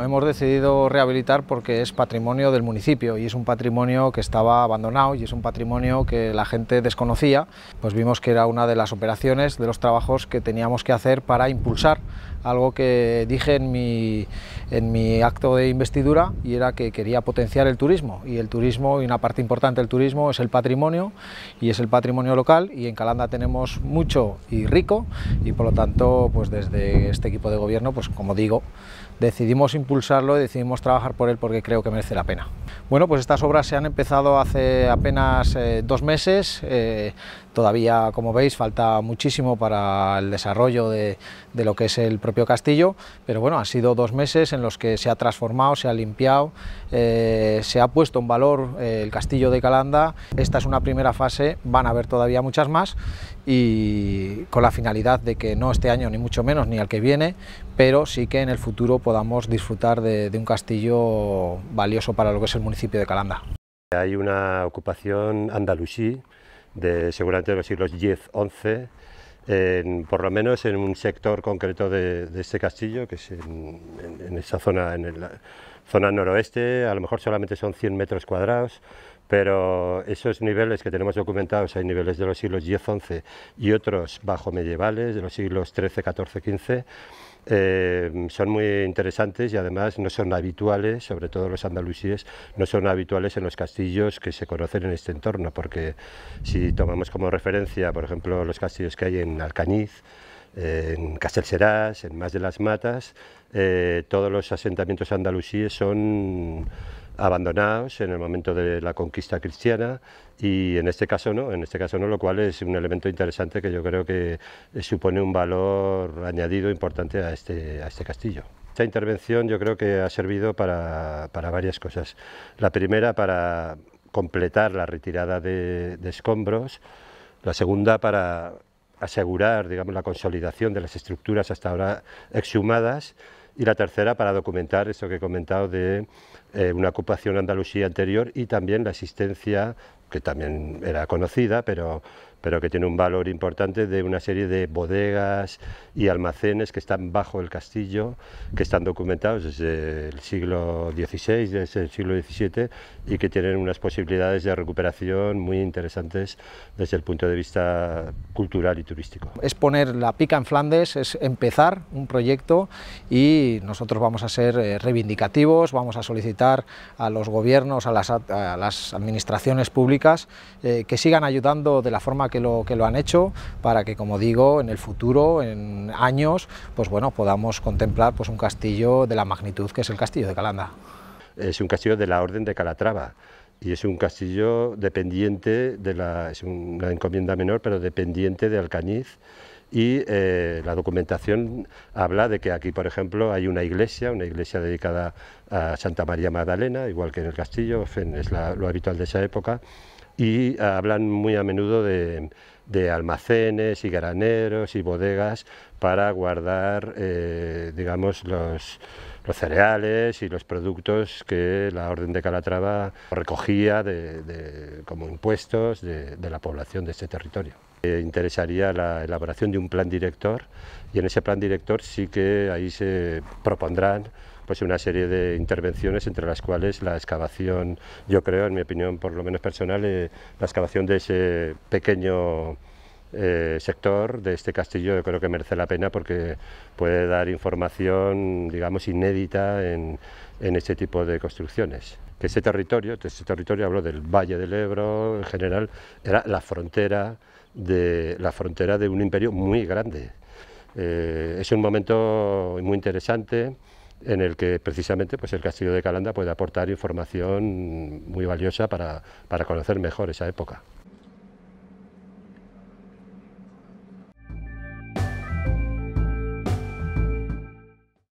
Hemos decidido rehabilitar porque es patrimonio del municipio y es un patrimonio que estaba abandonado y es un patrimonio que la gente desconocía. Pues vimos que era una de las operaciones, de los trabajos que teníamos que hacer para impulsar algo que dije en mi, en mi acto de investidura y era que quería potenciar el turismo y el turismo y una parte importante del turismo es el patrimonio y es el patrimonio local y en Calanda tenemos mucho y rico y por lo tanto pues desde este equipo de gobierno pues como digo decidimos impulsar impulsarlo y decidimos trabajar por él porque creo que merece la pena. Bueno, pues estas obras se han empezado hace apenas eh, dos meses, eh, todavía como veis falta muchísimo para el desarrollo de, lo que es el propio castillo, pero bueno, han sido dos meses en los que se ha transformado, se ha limpiado, eh, se ha puesto en valor el castillo de Calanda, esta es una primera fase, van a haber todavía muchas más y con la finalidad de que no este año ni mucho menos ni al que viene, pero sí que en el futuro podamos disfrutar de, un castillo valioso para lo que es el municipio de Calanda. Hay una ocupación andalusí de seguramente de los siglos X-XI, por lo menos en un sector concreto de, este castillo, que es en, esa zona, en la zona noroeste, a lo mejor solamente son 100 metros cuadrados, pero esos niveles que tenemos documentados, hay niveles de los siglos X-XI y otros bajo medievales, de los siglos XIII, XIV, XV, son muy interesantes y además no son habituales, sobre todo los andalusíes, no son habituales en los castillos que se conocen en este entorno, porque si tomamos como referencia, por ejemplo, los castillos que hay en Alcañiz, eh, en Castelserás, en Más de las Matas, eh, todos los asentamientos andalusíes son abandonados en el momento de la conquista cristiana y en este caso no, en este caso no, lo cual es un elemento interesante que yo creo que eh, supone un valor añadido importante a este, a este castillo. Esta intervención yo creo que ha servido para, para varias cosas. La primera para completar la retirada de, escombros, la segunda para asegurar digamos, la consolidación de las estructuras hasta ahora exhumadas y la tercera para documentar eso que he comentado de eh, una ocupación Andalucía anterior y también la existencia, que también era conocida, pero pero que tiene un valor importante de una serie de bodegas y almacenes que están bajo el castillo, que están documentados desde el siglo XVI, desde el siglo XVII, y que tienen unas posibilidades de recuperación muy interesantes desde el punto de vista cultural y turístico. Es poner la pica en Flandes, es empezar un proyecto y nosotros vamos a ser eh, reivindicativos, vamos a solicitar a los gobiernos, a las, administraciones públicas eh, que sigan ayudando de la forma que lo, han hecho, para que, como digo, en el futuro, en años, pues bueno, podamos contemplar pues, un castillo de la magnitud que es el castillo de Calanda. Es un castillo de la Orden de Calatrava y es un castillo dependiente de la, es una encomienda menor, pero dependiente de Alcañiz y eh, la documentación habla de que aquí, por ejemplo, hay una iglesia, una iglesia dedicada a Santa María Magdalena, igual que en el castillo, es lo habitual de esa época, y hablan muy a menudo de, almacenes y graneros y bodegas para guardar, eh, digamos, los, cereales y los productos que la Orden de Calatrava recogía de, como impuestos de, la población de este territorio. Eh, interesaría la elaboración de un plan director y en ese plan director sí que ahí se propondrán pues una serie de intervenciones entre las cuales la excavación, yo creo, en mi opinión, por lo menos personal, eh, la excavación de ese pequeño eh, sector de este castillo yo creo que merece la pena porque puede dar información, digamos, inédita en, este tipo de construcciones. Que este territorio, territorio hablo del Valle del Ebro en general, era la frontera de, la frontera de un imperio muy grande. Eh, es un momento muy interesante en el que precisamente pues, el castillo de Calanda puede aportar información muy valiosa para, para conocer mejor esa época.